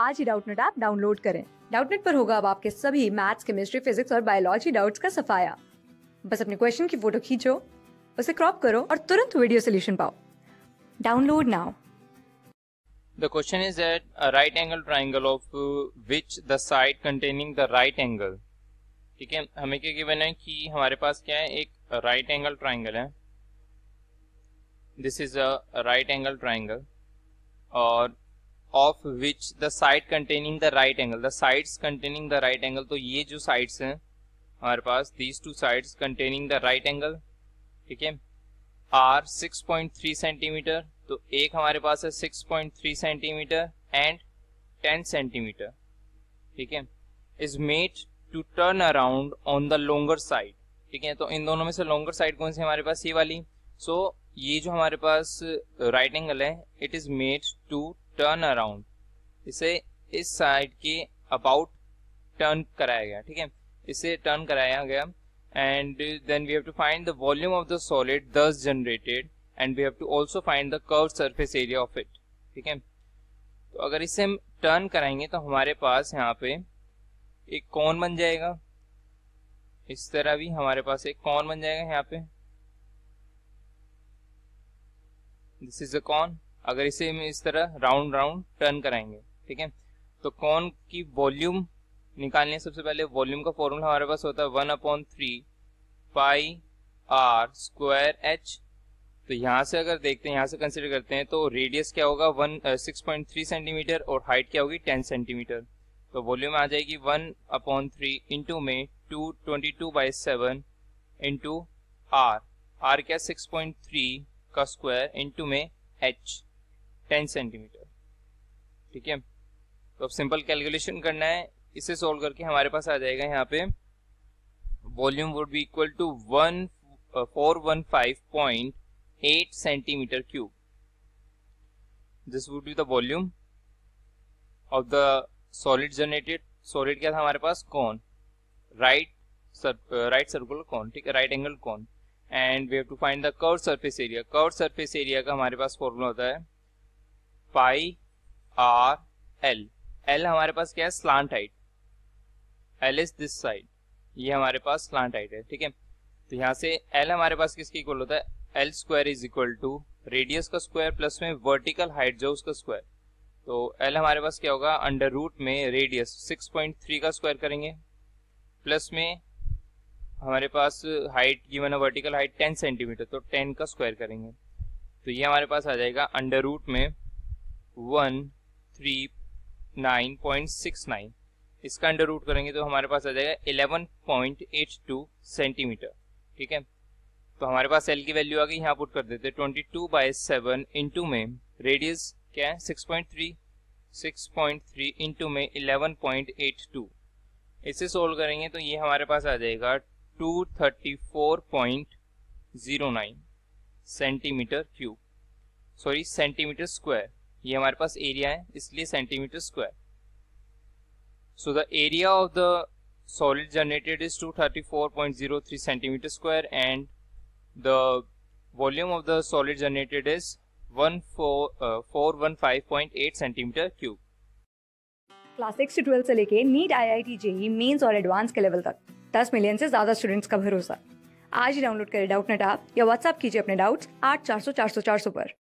आज ही Doubtnut app download करें डाउटनेट पर होगा अब आपके सभी मैथ्स केमिस्ट्री फिजिक्स और बायोलॉजी डाउट्स का सफाया बस अपने क्वेश्चन की फोटो खींचो उसे क्रॉप करो और तुरंत वीडियो सोल्यूशन पाओ download now The question is that a right angle triangle of which the side containing the right angle ठीक है हमें क्या गिवन है कि हमारे पास क्या है एक राइट एंगल ट्राइंगल है this is a right angle triangle और of which the side containing the right angle the sides containing the right angle तो ये जो साइड्स हैं हमारे पास these two sides containing the right angle ठीक है आर 6.3 सेंटीमीटर तो एक हमारे पास है 6.3 सेंटीमीटर एंड 10 सेंटीमीटर ठीक है is made to turn around on the longer side ठीक है तो इन दोनों में से लोंगर साइड कौन सी हमारे पास ये वाली सो so, ये जो हमारे पास राइट एंगल है it is made to turn around इसे इस साइड के अबाउट टर्न कराया गया ठीक है इसे टर्न कराया गया and then we have to find the volume of the solid thus generated and we have to also find the curve surface area of it ठीक है तो अगर इसे हम टर्न कराएंगे तो हमारे पास यहाँ पे एक कौन बन जाएगा इस तरह भी हमारे पास एक कौन बन जाएगा यहाँ पे दिस इज अ कौन अगर इसे हम इस तरह राउंड राउंड टर्न कराएंगे ठीक है तो कौन की वॉल्यूम निकालने सबसे पहले वॉल्यूम का फॉर्मूला हमारे पास होता है one upon three pi r square h तो यहाँ से अगर देखते हैं यहाँ से कंसिडर करते हैं तो रेडियस क्या होगा one six point three centimetre और हाइट क्या होगी टेन सेंटीमीटर तो वॉल्यूम आ जाएगी वन अपॉन थ्री इंटू में two twenty two by seven into r r क्या सिक्स पॉइंट थ्री का स्क्वायर इंटू में एच टेन सेंटीमीटर ठीक है तो अब सिंपल कैलकुलेशन करना है इसे सोल्व करके हमारे पास आ जाएगा यहाँ पे volume would be equal to one four one five point eight centimetre cube this would be the volume of the solid generated solid क्या था हमारे पास कौन राइट राइट सर्कुलर कौन ठीक है राइट एंगल कौन and we have to find the curve surface area curve surface area का हमारे पास फॉर्मूला होता है पाई आर एल एल हमारे पास क्या है slant height l is this side ये हमारे पास स्लांट हाइट है ठीक है तो यहां से एल हमारे पास किसके इक्वल होता है l square is equal to radius का स्क्वायर प्लस में वर्टिकल हाइट जो उसका स्क्वायर तो एल हमारे पास क्या होगा अंडर रूट में रेडियस 6.3 का स्क्वायर करेंगे प्लस में हमारे पास हाइट गिवन है वर्टिकल हाइट 10 सेंटीमीटर तो 10 का स्क्वायर करेंगे तो ये हमारे पास आ जाएगा अंडर रूट में one three nine point six nine इसका अंडर रूट करेंगे तो हमारे पास आ जाएगा eleven point eight two centimetre ठीक है तो हमारे पास एल की वैल्यू आ गई यहाँ पुट कर देते हैं twenty two by seven into में रेडियस क्या है six point three six point three into में इलेवन पॉइंट एट टू इसे सोल्व करेंगे तो ये हमारे पास आ जाएगा two thirty four point zero nine centimetre cube sorry centimetre square ये हमारे पास एरिया है इसलिए centimetre square so the area of the solid generated is 234.03 centimeter square and the volume of the solid generated is 415.8 centimetre cube class six से twelfth से लेके NEET I I T JEE mains और advance के level तक 10 million से ज्यादा students का भरोसा आज ही डाउनलोड करें डाउट नेट आप या व्हाट्सएप कीजिए अपने डाउट्स आठ चार सौ चार सौ चार सौ पर